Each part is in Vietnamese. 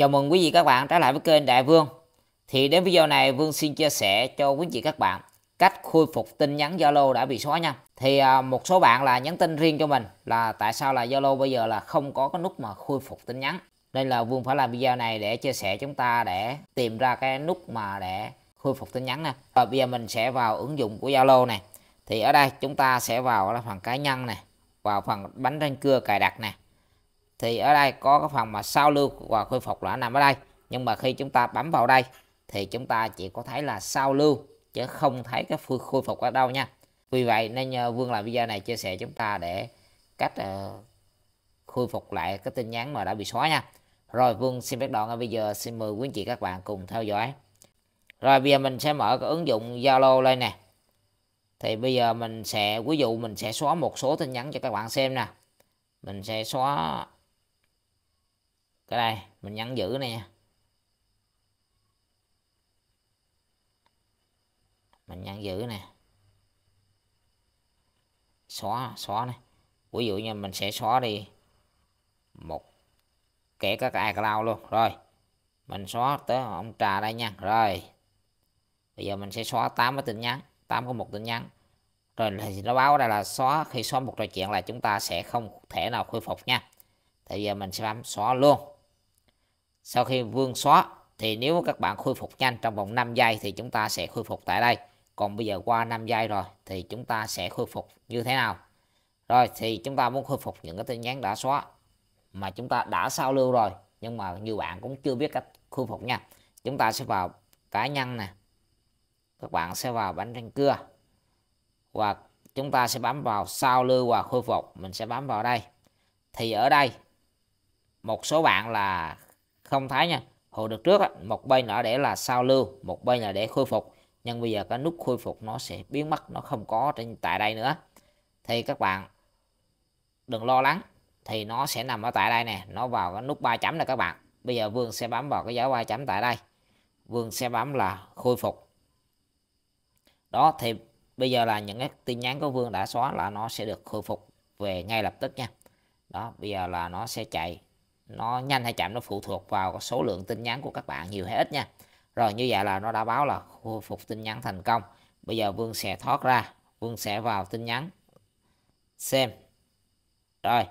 Chào mừng quý vị các bạn trở lại với kênh Đại Vương. Thì đến video này Vương xin chia sẻ cho quý vị các bạn cách khôi phục tin nhắn Zalo đã bị xóa nha. Thì à, một số bạn là nhắn tin riêng cho mình là tại sao là Zalo bây giờ là không có cái nút mà khôi phục tin nhắn. Nên là Vương phải làm video này để chia sẻ chúng ta để tìm ra cái nút mà để khôi phục tin nhắn nè. Và bây giờ mình sẽ vào ứng dụng của Zalo này. Thì ở đây chúng ta sẽ vào là phần cá nhân này, vào phần bánh răng cưa cài đặt này thì ở đây có cái phần mà sao lưu và khôi phục là nằm ở đây nhưng mà khi chúng ta bấm vào đây thì chúng ta chỉ có thấy là sao lưu chứ không thấy cái phương khôi phục ở đâu nha vì vậy nên Vương làm video này chia sẻ chúng ta để cách uh, khôi phục lại cái tin nhắn mà đã bị xóa nha rồi Vương xin phép đoạn ngay bây giờ xin mời quý chị các bạn cùng theo dõi rồi bây giờ mình sẽ mở cái ứng dụng Zalo lên nè thì bây giờ mình sẽ ví dụ mình sẽ xóa một số tin nhắn cho các bạn xem nè mình sẽ xóa cái đây mình nhắn giữ nè mình nhắn giữ nè xóa xóa này ví dụ như mình sẽ xóa đi một kể các ai iCloud luôn rồi mình xóa tới ông trà đây nha rồi bây giờ mình sẽ xóa 8 cái tin nhắn 8 có một tin nhắn rồi nó báo đây là xóa khi xóa một trò chuyện là chúng ta sẽ không thể nào khôi phục nha bây giờ mình sẽ bấm xóa luôn sau khi vương xóa thì nếu các bạn khôi phục nhanh trong vòng 5 giây thì chúng ta sẽ khôi phục tại đây còn bây giờ qua 5 giây rồi thì chúng ta sẽ khôi phục như thế nào rồi thì chúng ta muốn khôi phục những cái tin nhắn đã xóa mà chúng ta đã sao lưu rồi nhưng mà như bạn cũng chưa biết cách khôi phục nha chúng ta sẽ vào cá nhân nè các bạn sẽ vào bánh răng cưa và chúng ta sẽ bấm vào sao lưu và khôi phục mình sẽ bấm vào đây thì ở đây một số bạn là không thấy nha hồi được trước một bên là để là sao lưu một bên là để khôi phục nhưng bây giờ cái nút khôi phục nó sẽ biến mất nó không có trên tại đây nữa thì các bạn đừng lo lắng thì nó sẽ nằm ở tại đây nè nó vào cái nút ba chấm này các bạn bây giờ vương sẽ bấm vào cái dấu ba chấm tại đây vương sẽ bấm là khôi phục đó thì bây giờ là những cái tin nhắn của vương đã xóa là nó sẽ được khôi phục về ngay lập tức nha đó bây giờ là nó sẽ chạy nó nhanh hay chậm nó phụ thuộc vào số lượng tin nhắn của các bạn nhiều hay ít nha rồi như vậy là nó đã báo là khôi phục tin nhắn thành công bây giờ vương sẽ thoát ra vương sẽ vào tin nhắn xem rồi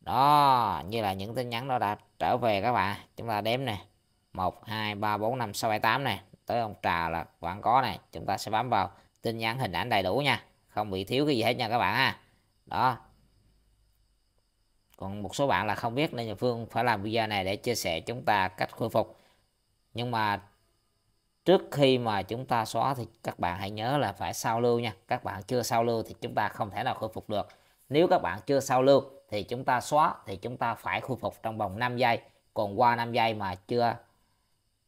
đó như là những tin nhắn nó đã trở về các bạn chúng ta đếm nè 1 2 3 4 5 6 7 8 này tới ông trà là vẫn có này chúng ta sẽ bấm vào tin nhắn hình ảnh đầy đủ nha không bị thiếu cái gì hết nha các bạn ha đó còn một số bạn là không biết nên nhà Phương phải làm video này để chia sẻ chúng ta cách khôi phục nhưng mà trước khi mà chúng ta xóa thì các bạn hãy nhớ là phải sao lưu nha các bạn chưa sao lưu thì chúng ta không thể nào khôi phục được nếu các bạn chưa sao lưu thì chúng ta xóa thì chúng ta phải khôi phục trong vòng 5 giây còn qua 5 giây mà chưa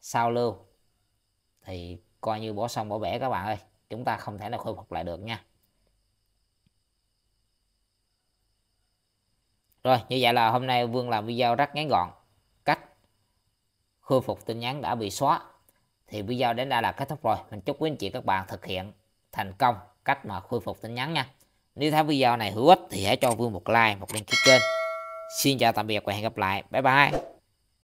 sao lưu thì coi như bỏ xong bỏ bể các bạn ơi chúng ta không thể nào khôi phục lại được nha Rồi, như vậy là hôm nay Vương làm video rất ngắn gọn. Cách khôi phục tin nhắn đã bị xóa. Thì video đến đây là kết thúc rồi. Mình chúc quý anh chị các bạn thực hiện thành công cách mà khôi phục tin nhắn nha. Nếu thấy video này hữu ích thì hãy cho Vương một like, một đăng ký kênh. Xin chào tạm biệt và hẹn gặp lại. Bye bye.